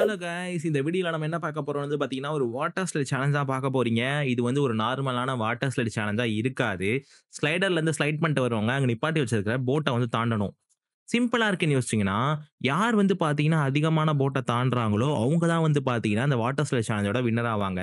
Hello guys இந்த வீடியோவில் நம்ம என்ன பார்க்க போகிறோம் வந்து பார்த்தீங்கன்னா ஒரு வாட்டர் ஸ்லைட் சேலஞ்சாக பார்க்க போகிறீங்க இது வந்து ஒரு நார்மலான வாட்டர் ஸ்லைட் சேலஞ்சாக இருக்காது ஸ்லைடர்லேருந்து ஸ்லைட் பண்ணிட்டு வருவாங்க அங்கே நிப்பாட்டி வச்சிருக்கிற போட்டை வந்து தாண்டணும் சிம்பிளாக இருக்குன்னு யோசிச்சிங்கன்னா யார் வந்து பார்த்தீங்கன்னா அதிகமான போட்டை தாண்டுறாங்களோ அவங்க தான் வந்து பார்த்தீங்கன்னா அந்த வாட்டர் ஸ்லைட் சேலஞ்சோட வின்னர் ஆவாங்க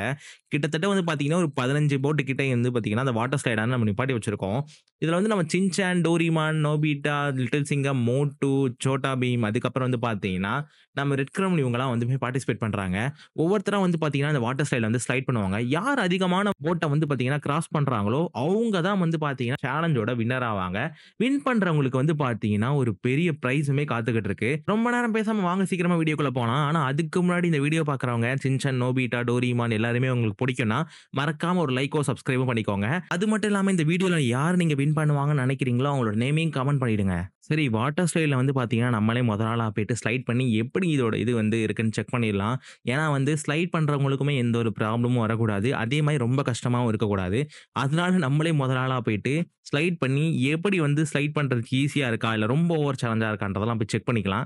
கிட்டத்தட்ட வந்து பார்த்தீங்கன்னா ஒரு பதினஞ்சு போட்டு கிட்டே வந்து பார்த்தீங்கன்னா அந்த வாட்டர் ஸ்லைடாக நம்ம நிப்பாட்டி வச்சிருக்கோம் இதில் வந்து நம்ம சின்சான் டோரிமான் நோபிட்டா லிட்டில் சிங்கம் மோட்டு சோட்டா பீம் அதுக்கப்புறம் வந்து பார்த்தீங்கன்னா நம்ம ரெட் கிரமன் இவங்கலாம் வந்து பார்ட்டிசிபேட் பண்ணுறாங்க ஒவ்வொருத்தரும் வந்து பார்த்தீங்கன்னா அந்த வாட்டர் ஸ்லைடில் வந்து ஸ்லைட் பண்ணுவாங்க யார் அதிகமான போட்டை வந்து பார்த்தீங்கன்னா கிராஸ் பண்ணுறாங்களோ அவங்க தான் வந்து பார்த்தீங்கன்னா சேலஞ்சோட வின்னர் ஆவாங்க வின் பண்ணுறவங்களுக்கு வந்து பார்த்தீங்கன்னா ஒரு பெரிய ப்ரைஸுமே காத்துக்கிட்டு இருக்கு ரொம்ப நேரம் பேசாம வாங்க சீக்கிரமா வீடியோக்குள்ள போனா ஆனா அதுக்கு முன்னாடி இந்த வீடியோ பாக்குறவங்க சின்சன் நோபிட்டா டோரிமான் எல்லாருமே உங்களுக்கு பிடிக்கும்னா மறக்காம ஒரு லைக்கோ சப்ஸ்கிரைபும் பண்ணிக்கோங்க அது மட்டும் இல்லாம இந்த வீடியோல யார் நீங்க வின் பண்ணுவாங்கன்னு நினைக்கிறீங்களோ அவங்களோட நேமையும் கமெண்ட் பண்ணிடுங்க சரி வாட்டர் ஸ்லைடில் வந்து பார்த்தீங்கன்னா நம்மளே முதல் நாளாக போயிட்டு ஸ்லைட் பண்ணி எப்படி இதோட இது வந்து இருக்குன்னு செக் பண்ணிடலாம் ஏன்னா வந்து ஸ்லைட் பண்ணுறவங்களுக்குமே எந்த ஒரு ப்ராப்ளமும் வரக்கூடாது அதே மாதிரி ரொம்ப கஷ்டமாகவும் இருக்கக்கூடாது அதனால நம்மளே முதல் நாளாக போயிட்டு ஸ்லைட் பண்ணி எப்படி வந்து ஸ்லைட் பண்ணுறதுக்கு ஈஸியாக இருக்கா இல்லை ரொம்ப ஓவர் சேலஞ்சாக இருக்கான்றதெல்லாம் போய் செக் பண்ணிக்கலாம்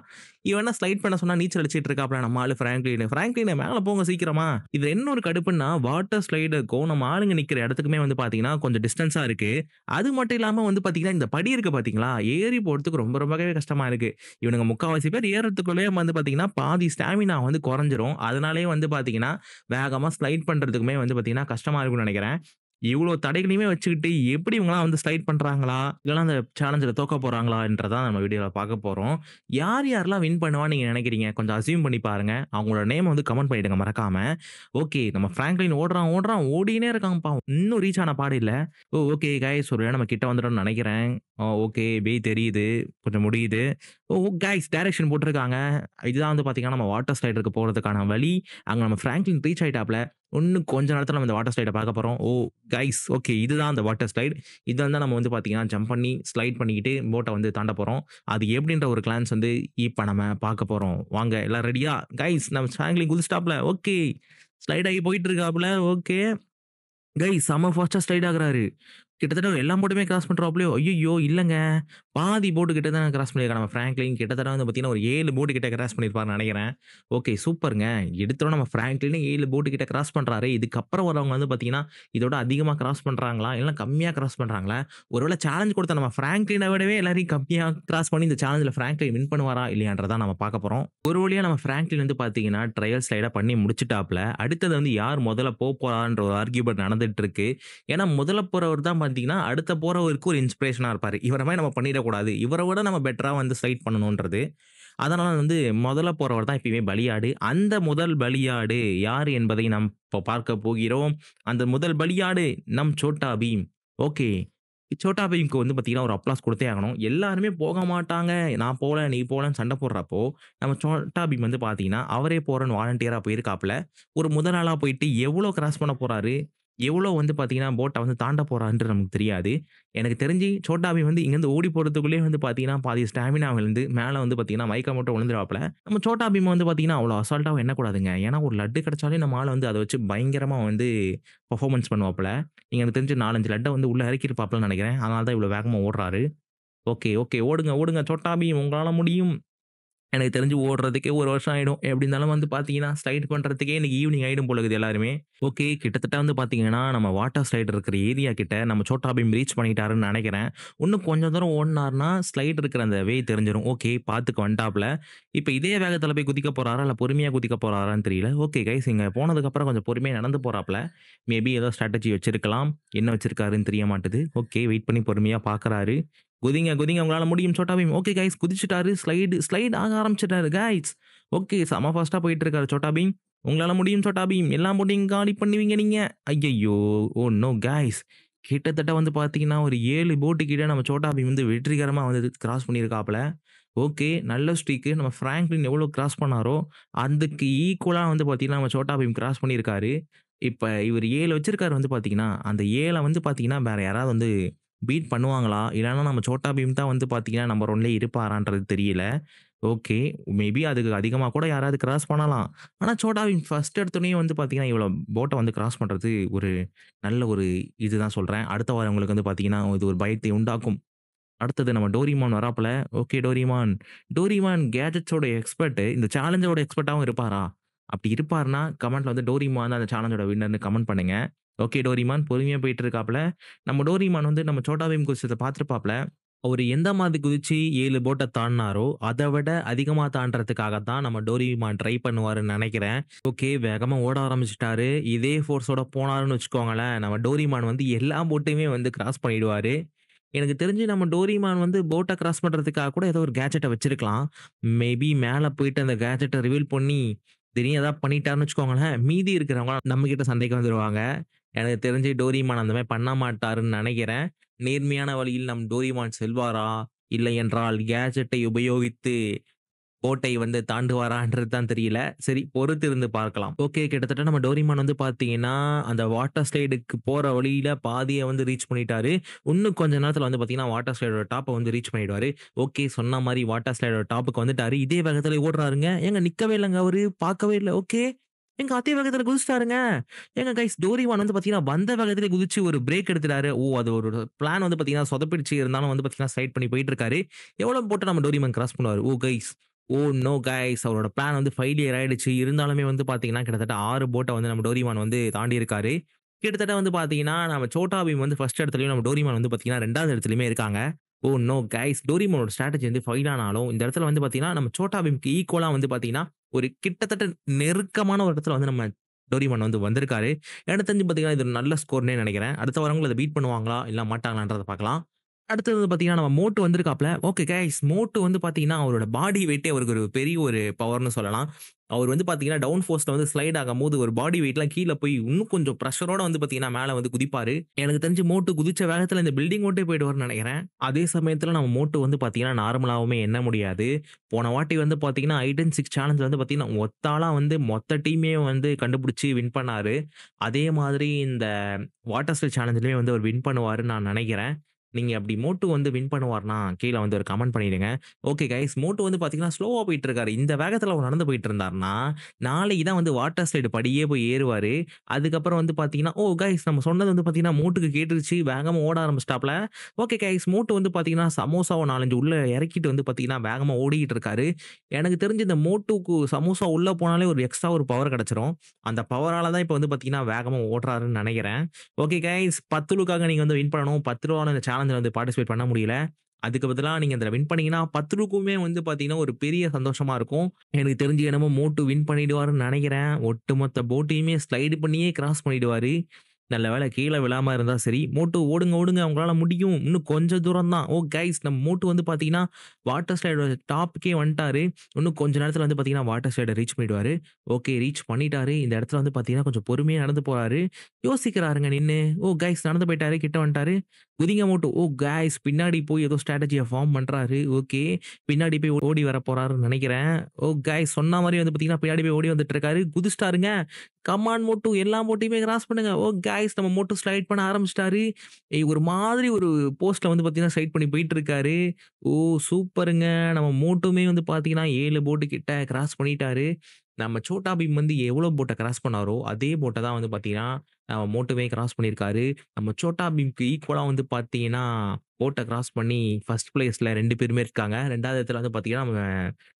இவனா ஸ்லைட் பண்ண சொன்னா நீச்சல் அடிச்சிட்டு இருக்காப்ல நம்ம ஆளு ஃப்ராங்க்லின் ஃப்ராங்க்லின் மேலே போங்க சீக்கிரமா இது என்ன ஒரு கடுப்புன்னா வாட்டர் ஸ்லைடுக்கும் நம்ம ஆளுங்க நிற்கிற இடத்துக்குமே வந்து பாத்தீங்கன்னா கொஞ்சம் டிஸ்டன்ஸாக இருக்கு அது மட்டும் இல்லாமல் வந்து பார்த்தீங்கன்னா இந்த படி இருக்கு பார்த்தீங்களா ஏறி போகிறதுக்கு ரொம்ப ரொம்பவே கஷ்டமா இருக்கு இவனுங்க முக்கால்வாசி பேர் ஏறதுக்குள்ளே வந்து பார்த்தீங்கன்னா பாதி ஸ்டாமினா வந்து குறைஞ்சிரும் அதனாலே வந்து பாத்தீங்கன்னா வேகமாக ஸ்லைட் பண்ணுறதுக்குமே வந்து பார்த்தீங்கன்னா கஷ்டமாக இருக்கும்னு நினைக்கிறேன் இவ்வளோ தடைகளையுமே வச்சுக்கிட்டு எப்படி இவங்களாம் வந்து ஸ்லைட் பண்ணுறாங்களா இல்லைனா அந்த சேலஞ்சில் தோக்க போகிறாங்களான்றதான் நம்ம வீடியோவில் பார்க்க போகிறோம் யார் யாரெல்லாம் வின் பண்ணுவா நீங்கள் நினைக்கிறீங்க கொஞ்சம் அசியூம் பண்ணி பாருங்கள் அவங்களோட நேம் வந்து கமெண்ட் பண்ணிவிடுங்க மறக்காமல் ஓகே நம்ம ஃப்ராங்க்லின் ஓடுறான் ஓடுறான் ஓடினே இருக்காங்கப்பா இன்னும் ரீச் ஆன பாடு இல்லை ஓ ஓகே காய் ஒரு நம்ம கிட்ட வந்துடும் நினைக்கிறேன் ஓகே பேய் தெரியுது கொஞ்சம் முடியுது ஓ கைஸ் டைரக்ஷன் போட்டிருக்காங்க இதுதான் வந்து பார்த்தீங்கன்னா நம்ம வாட்டர் ஸ்லைடருக்கு போகிறதுக்கான வழி அங்கே நம்ம ஃப்ராங்க்லின் ரீச் ஆகிட்டாப்ல இன்னும் கொஞ்ச நேரத்தில் நம்ம இந்த வாட்டர் ஸ்லைடை பார்க்க போகிறோம் ஓ கைஸ் ஓகே இதுதான் அந்த வாட்டர் ஸ்லைடு இதில் தான் நம்ம வந்து பார்த்தீங்கன்னா ஜம்ப் பண்ணி ஸ்லைட் பண்ணிக்கிட்டு போட்டை வந்து தாண்ட போகிறோம் அது எப்படின்ற ஒரு கிளான்ஸ் வந்து இப்போ நம்ம பார்க்க போகிறோம் வாங்க எல்லாம் ரெடியா கைஸ் நம்ம ஃப்ராங்க்லின் குதிச்சு ஸ்டாப்ல ஓகே ஸ்லைட் ஆகி போயிட்டு இருக்காப்புல ஓகே கைஸ் செம்ம ஃபாஸ்ட்டாக ஸ்லைட் ஆகுறாரு கிட்டத்தட்ட எல்லா போட்டுமே கிராஸ் அப்படியே ஐயோ இல்லைங்க பாதி போட்டு கிட்ட தான் கிராஸ் பண்ணியிருக்காங்க நம்ம ஃப்ராங்க்லின் கிட்டத்தட்ட வந்து பார்த்தீங்கன்னா ஒரு ஏழு போட்டு கிட்ட கிராஸ் பண்ணியிருப்பாருன்னு நினைக்கிறேன் ஓகே சூப்பருங்க எடுத்தோட நம்ம ஃப்ராங்க்லினே ஏழு போட்டு கிட்ட கிராஸ் பண்ணுறாரு இதுக்கப்புறம் வரவங்க வந்து பார்த்தீங்கன்னா இதோட அதிகமாக கிராஸ் பண்ணுறாங்களா இல்லை கம்மியாக கிராஸ் பண்ணுறாங்களா ஒருவேளை சேலஞ்ச் கொடுத்த நம்ம ஃப்ராங்க்லினை விடவே எல்லாரையும் கம்மியாக கிராஸ் பண்ணி இந்த சேலஞ்சில் ஃப்ராங்க்லின் வின் பண்ணுவாரா இல்லையான்றதான் நம்ம பார்க்க போகிறோம் ஒரு வழியாக நம்ம ஃப்ராங்க்லின் வந்து பார்த்தீங்கன்னா ட்ரையல் ஸ்லைடாக பண்ணி முடிச்சுட்டாப்ல அடுத்தது வந்து யார் முதல்ல போக போகிறான்ற ஒரு ஆர்கியூமெண்ட் நடந்துட்டு இருக்கு ஏன்னா முதல்ல போகிறவர் தான் பார்த்தீங்கன்னா அடுத்த போகிறவருக்கு ஒரு இன்ஸ்பிரேஷனாக இருப்பார் இவரை மாதிரி நம்ம பண்ணிட கூடாது இவரை விட நம்ம பெட்டராக வந்து ஃபைட் பண்ணணுன்றது அதனால் வந்து முதல்ல போகிறவர் தான் எப்பயுமே பலியாடு அந்த முதல் பலியாடு யார் என்பதை நாம் இப்போ பார்க்க போகிறோம் அந்த முதல் பலியாடு நம் சோட்டா பீம் ஓகே சோட்டா பீம்க்கு வந்து பார்த்தீங்கன்னா ஒரு அப்ளாஸ் கொடுத்தே ஆகணும் எல்லாருமே போக மாட்டாங்க நான் போகல நீ போகலன்னு சண்டை போடுறப்போ நம்ம சோட்டா பீம் வந்து பார்த்தீங்கன்னா அவரே போகிறன்னு வாலண்டியராக போயிருக்காப்புல ஒரு முதல் ஆளாக போயிட்டு எவ்வளோ கிராஸ் பண்ண போகிறாரு எவ்வளோ வந்து பார்த்தீங்கன்னா போட்டை வந்து தாண்ட போகிறான்ட்டு நமக்கு தெரியாது எனக்கு தெரிஞ்சு சோட்டாபி வந்து இங்கேருந்து ஓடி போகிறதுக்குள்ளே வந்து பார்த்தீங்கன்னா பாதி வந்து மேலே வந்து பார்த்தீங்கன்னா மைக்கா மட்டும் விழுந்துருவாப்பில் நம்ம சோட்டா பீமை வந்து பார்த்தீங்கன்னா அவ்வளோ அசால்ட்டாக எண்ணக்கூடாதுங்க ஏன்னா ஒரு லட்டு கிடச்சாலே நம்ம ஆள் வந்து அதை வச்சு பயங்கரமாக வந்து பர்ஃபார்மன்ஸ் பண்ணுவாப்பில் எனக்கு தெரிஞ்சு நாலஞ்சு லட்டை வந்து உள்ளே இறக்கியிருப்பாப்பில் நினைக்கிறேன் அதனால தான் இவ்வளோ வேகமாக ஓடுறாரு ஓகே ஓகே ஓடுங்க ஓடுங்க சோட்டாபி உங்களால் முடியும் எனக்கு தெரிஞ்சு ஓடுறதுக்கே ஒரு வருஷம் ஆகிடும் எப்படி இருந்தாலும் வந்து பார்த்தீங்கன்னா ஸ்லைட் பண்ணுறதுக்கே எனக்கு ஈவினிங் ஆகிடும் போல இருக்குது எல்லாருமே ஓகே கிட்டத்தட்ட வந்து பார்த்தீங்கன்னா நம்ம வாட்டர் ஸ்லைட் இருக்கிற ஏரியா கிட்ட நம்ம சோட்டா பீம் ரீச் பண்ணிட்டாருன்னு நினைக்கிறேன் இன்னும் கொஞ்சம் தூரம் ஓடினார்னா ஸ்லைட் இருக்கிற அந்த வே தெரிஞ்சிடும் ஓகே பார்த்துக்க வந்துட்டாப்ல இப்போ இதே வேகத்தில் போய் குதிக்க போகிறாரா இல்லை பொறுமையாக குதிக்க போகிறாரான்னு தெரியல ஓகே கைஸ் இங்கே போனதுக்கப்புறம் கொஞ்சம் பொறுமையாக நடந்து போகிறாப்ல மேபி ஏதோ ஸ்ட்ராட்டஜி வச்சிருக்கலாம் என்ன வச்சிருக்காருன்னு தெரிய மாட்டுது ஓகே வெயிட் பண்ணி பொறுமையாக பார்க்குறாரு குதிங்க குதிங்க உங்களால் முடியும் Chhota Bheem okay guys குதிச்சிட்டாரு slide slide ஆக ஆரம்பிச்சிட்டாரு கைஸ் ஓகே செம ஃபாஸ்ட்டாக போயிட்டு இருக்காரு பீம் உங்களால் முடியும் பீம் எல்லாம் போட்டு இங்கே காலி பண்ணுவீங்க நீங்கள் ஐயையோ ஓ நோ கைஸ் கிட்டத்தட்ட வந்து பார்த்தீங்கன்னா ஒரு ஏழு போட்டு கிட்ட நம்ம பீம் வந்து வெற்றிகரமாக வந்து கிராஸ் பண்ணியிருக்காப்புல ஓகே நல்ல ஸ்ட்ரீக்கு நம்ம ஃப்ராங்க்லின் எவ்வளோ கிராஸ் பண்ணாரோ அதுக்கு ஈக்குவலாக வந்து பார்த்தீங்கன்னா நம்ம சோட்டாபீம் கிராஸ் பண்ணியிருக்காரு இப்போ இவர் ஏழு வச்சுருக்காரு வந்து பார்த்தீங்கன்னா அந்த ஏழை வந்து பார்த்தீங்கன்னா வேறு யாராவது வந்து பீட் பண்ணுவாங்களா? இல்லைன்னா நம்ம சோட்டா பீம் தான் வந்து பார்த்தீங்கன்னா, நம்பர் ஒன்லேயே இருப்பாரான்றது தெரியல. ஓகே. மேபி அதுக்கு அதிகமாக கூட யாராவது கிராஸ் பண்ணலாம். ஆனால் சோட்டா பீம் ஃபர்ஸ்ட் எடுத்தோடனே வந்து பார்த்தீங்கன்னா, இவ்வளோ போட்டை வந்து கிராஸ் பண்ணுறது ஒரு நல்ல ஒரு இது தான் சொல்கிறேன் அடுத்த வாரம் உங்களுக்கு வந்து பார்த்தீங்கன்னா, இது ஒரு பயத்தை உண்டாக்கும். அடுத்தது நம்ம டோரிமான் வராப்புல, ஓகே டோரிமான். டோரிமான் கேட்ஜெட்ஸோட எக்ஸ்பர்ட்டு இந்த சேலஞ்சோட எக்ஸ்பர்ட்டாகவும் இருப்பாரா? அப்படி இருப்பாருன்னா கமெண்ட்டில் வந்து டோரிமான் அந்த சேலஞ்சோட வின்னர்னு கமெண்ட் பண்ணுங்கள் ஓகே டோரிமான் பொறுமையாக போயிட்டு இருக்காப்ல. நம்ம டோரிமான் வந்து நம்ம சோட்டா பீம் குதிச்சத அவர் எந்த மாதிரி குதிச்சு ஏழு போட்டை தாண்டினாரோ அதை விட அதிகமாக தாண்டுறதுக்காக தான் நம்ம டோரிமான் ட்ரை பண்ணுவாருன்னு நினைக்கிறேன் ஓகே வேகமாக ஓட ஆரம்பிச்சுட்டாரு. இதே ஃபோர்ஸோட போனாருன்னு வச்சுக்கோங்களேன், நம்ம டோரிமான் வந்து எல்லா போட்டையுமே வந்து கிராஸ் பண்ணிடுவாரு. எனக்கு தெரிஞ்சு நம்ம டோரிமான் வந்து போட்டை கிராஸ் பண்ணுறதுக்காக கூட ஏதோ ஒரு கேஜெட்டை வச்சிருக்கலாம். மேபி மேலே போயிட்டு அந்த கேஜெட்டை ரிவீல் பண்ணி திடீர்னு ஏதாவது பண்ணிட்டாருன்னு வச்சுக்கோங்களேன் மீதி இருக்கிறவங்க நம்ம கிட்ட சந்தேகம் வந்துருவாங்க எனக்கு தெரிஞ்சு டோரிமான் அந்த மாதிரி பண்ண மாட்டாருன்னு நினைக்கிறேன் நேர்மையான வழியில் நம் டோரிமான் செல்வாரா இல்லை என்றால் கேஜெட்டை உபயோகித்து கோட்டை வந்து தாண்டுவாரான்றது தான் தெரியல சரி பொறுத்து இருந்து பார்க்கலாம் ஓகே கிட்டத்தட்ட நம்ம டோரிமான் வந்து பார்த்தீங்கன்னா அந்த வாட்டர் ஸ்லைடுக்கு போகிற வழியில் பாதியை வந்து ரீச் பண்ணிட்டாரு இன்னும் கொஞ்ச நேரத்தில் வந்து பார்த்தீங்கன்னா வாட்டர் ஸ்லைடோட டாப்பை வந்து ரீச் பண்ணிடுவாரு ஓகே சொன்ன மாதிரி வாட்டர் ஸ்லைடோட டாப்புக்கு வந்துட்டாரு இதே வேகத்தில் ஓடுறாருங்க எங்க நிற்கவே இல்லைங்க அவரு பார்க்கவே இல்லை ஓகே எங்க அதே வேகத்துல குதிச்சிட்டாருங்க எங்க கைஸ் டோரிவான் வந்து பாத்தீங்கன்னா வந்த வேகத்துல குதிச்சு ஒரு பிரேக் எடுத்துட்டாரு ஓ அது ஒரு பிளான் வந்து பாத்தீங்கன்னா சொதப்பிடிச்சு இருந்தாலும் வந்து பாத்தீங்கன்னா சைட் பண்ணி போயிட்டு இருக்காரு எவ்வளவு போட்டு நம்ம டோரிமான் கிராஸ் பண்ணுவாரு oh guys oh no guys அவரோட பிளான் வந்து இயர் ஆயிடுச்சு இருந்தாலுமே வந்து பார்த்தீங்கன்னா, கிட்டத்தட்ட ஆறு போட்டை வந்து நம்ம டோரிமான் வந்து தாண்டி இருக்காரு கிட்டத்தட்ட வந்து பார்த்தீங்கன்னா, நம்ம சோட்டா பீம் வந்து ஃபர்ஸ்ட் இடத்துலையும் நம்ம டோரிமான் வந்து பார்த்தீங்கன்னா ரெண்டாவது இடத்துலையுமே இருக்காங்க. ஓ நோ கைஸ் டோரிமானோட ஸ்ட்ராட்டஜி வந்து ஃபைல் ஆனாலும், இந்த இடத்துல வந்து பார்த்தீங்கன்னா, நம்ம சோட்டா பீம்க்கு ஈக்குவலாக வந்து பார்த்தீங்கன்னா, ஒரு கிட்டத்தட்ட நெருக்கமான ஒரு இடத்துல வந்து நம்ம டோரிமான் வந்து வந்திருக்காரு. எனக்கு தெரிஞ்சு பார்த்தீங்கன்னா, இது ஒரு நல்ல ஸ்கோர்ன்னே நினைக்கிறேன். அடுத்த வரவங்களை அதை பீட் பண்ணுவாங்களா? இல்லை மாட்டாங்களான்றத பார்க்கலாம். அடுத்தது வந்து பார்த்தீங்கன்னா நம்ம மோட்டு வந்திருக்காப்ல ஓகே கேஸ் மோட்டு வந்து பார்த்தீங்கன்னா அவரோட பாடி வெயிட்டே அவருக்கு ஒரு பெரிய ஒரு பவர்னு சொல்லலாம் அவர் வந்து பார்த்தீங்கன்னா டவுன் ஃபோர்ஸில் வந்து ஸ்லைட் ஆகும் போது ஒரு பாடி வெயிட்லாம் கீழே போய் இன்னும் கொஞ்சம் ப்ரெஷரோட வந்து பார்த்தீங்கன்னா மேலே வந்து குதிப்பார் எனக்கு தெரிஞ்சு மோட்டு குதிச்ச வேகத்தில் இந்த பில்டிங் ஓட்டே போயிடுவார்னு நினைக்கிறேன் அதே சமயத்தில் நம்ம மோட்டு வந்து பார்த்தீங்கன்னா நார்மலாகவுமே என்ன முடியாது போன வாட்டி வந்து பார்த்தீங்கன்னா ஐடன் சிக்ஸ் சேலஞ்ச் வந்து பார்த்தீங்கன்னா ஒத்தாலாம் வந்து மொத்த டீமே வந்து கண்டுபிடிச்சி வின் பண்ணார் அதே மாதிரி இந்த வாட்டர் ஸ்டைல் சேலஞ்சிலுமே வந்து அவர் வின் பண்ணுவார்னு நான் நினைக்கிறேன் நீங்கள் அப்படி மோட்டு வந்து வின் பண்ணுவார்னா கீழே வந்து ஒரு கமெண்ட் பண்ணிடுங்க ஓகே கைஸ் மோட்டு வந்து பார்த்தீங்கன்னா ஸ்லோவாக போயிட்டு இருக்காரு இந்த வேகத்தில் அவர் நடந்து போயிட்டு இருந்தார்னா நாளைக்கு தான் வந்து வாட்டர் ஸ்லைடு படியே போய் ஏறுவார் அதுக்கப்புறம் வந்து பார்த்தீங்கன்னா ஓ கைஸ் நம்ம சொன்னது வந்து பார்த்தீங்கன்னா மோட்டுக்கு கேட்டுருச்சு வேகமாக ஓட ஆரம்பிச்சிட்டாப்ல ஓகே கைஸ் மோட்டு வந்து பார்த்தீங்கன்னா சமோசாவை நாலஞ்சு உள்ளே இறக்கிட்டு வந்து பார்த்தீங்கன்னா வேகமாக ஓடிக்கிட்டு இருக்காரு எனக்கு தெரிஞ்சு இந்த மோட்டுக்கு சமோசா உள்ளே போனாலே ஒரு எக்ஸ்ட்ரா ஒரு பவர் கிடச்சிரும் அந்த பவரால் தான் இப்போ வந்து பார்த்தீங்கன்னா வேகமாக ஓடுறாருன்னு நினைக்கிறேன் ஓகே கைஸ் பத்து லுக்காக நீங்கள் வந்து வின் பண்ணணும் பத்து ரூபான இந்த சேனல் அதில் வந்து பார்ட்டிசிபேட் பண்ண முடியல அதுக்கு பதிலாக நீங்கள் அதில் வின் பண்ணீங்கன்னா பத்துருக்குமே வந்து பார்த்தீங்கன்னா ஒரு பெரிய சந்தோஷமாக இருக்கும் எனக்கு தெரிஞ்சு என்னமோ மோட்டு வின் பண்ணிடுவாருன்னு நினைக்கிறேன் ஒட்டுமொத்த போட்டையுமே ஸ்லைடு பண்ணியே கிராஸ் பண்ணிடுவார் நல்ல வேலை கீழே விழாம இருந்தா சரி மோட்டு ஓடுங்க ஓடுங்க அவங்களால முடியும் இன்னும் கொஞ்சம் தூரம் தான் ஓ கைஸ் நம்ம மோட்டு வந்து பாத்தீங்கன்னா வாட்டர் ஸ்லைடோட டாப்புக்கே வந்துட்டாரு இன்னும் கொஞ்ச நேரத்துல வந்து பாத்தீங்கன்னா வாட்டர் ஸ்லைடை ரீச் பண்ணிடுவாரு ஓகே ரீச் பண்ணிட்டாரு இந்த இடத்துல வந்து பாத்தீங்கன்னா கொஞ்சம் பொறுமையா நடந்து போறாரு யோசிக்கிறாருங்க நின்று ஓ கைஸ் நடந்து போயிட்டாரு கிட்ட வந்துட்டாரு குதிங்க மோட்டு ஓ கைஸ் பின்னாடி போய் ஏதோ ஸ்ட்ராட்டஜியை ஃபார்ம் பண்றாரு ஓகே பின்னாடி போய் ஓடி வர போறாருன்னு நினைக்கிறேன் ஓ கைஸ் சொன்ன மாதிரி வந்து பாத்தீங்கன்னா பின்னாடி போய் ஓடி வந்துட்டு இருக்காரு குதிச்சிட்டாருங்க கமாண்ட் மோட்டு எல்லா மோட்டையுமே கிராஸ் பண்ணுங்க ஓ கைஸ் நம்ம மோட்டு ஸ்லைட் பண்ண ஆரம்பிச்சிட்டாரு ஒரு மாதிரி ஒரு போஸ்ட்ல வந்து பார்த்தீங்கன்னா ஸ்லைட் பண்ணி போயிட்டு இருக்காரு ஓ சூப்பருங்க நம்ம மோட்டுமே வந்து பார்த்தீங்கன்னா ஏழு போட்டு கிட்ட கிராஸ் பண்ணிட்டாரு நம்ம சோட்டா பீம் வந்து எவ்வளோ போட்டை கிராஸ் பண்ணாரோ அதே போட்டை தான் வந்து பார்த்தீங்கன்னா நம்ம மோட்டுமே கிராஸ் பண்ணியிருக்காரு நம்ம சோட்டா பீம்க்கு ஈக்குவலாக வந்து பார்த்தீங்கன்னா போட்டை கிராஸ் பண்ணி ஃபர்ஸ்ட் பிளேஸில் ரெண்டு பேருமே இருக்காங்க ரெண்டாவது இடத்துல வந்து பார்த்தீங்கன்னா நம்ம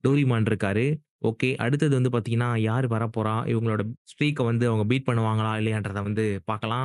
டோரிமான் இருக்காரு ஓகே. அடுத்தது வந்து பார்த்தீங்கன்னா, யார் வரப்போகிறா இவங்களோட ஸ்பீக்கை வந்து அவங்க பீட் பண்ணுவாங்களா? இல்லையான்றதை வந்து பார்க்கலாம்.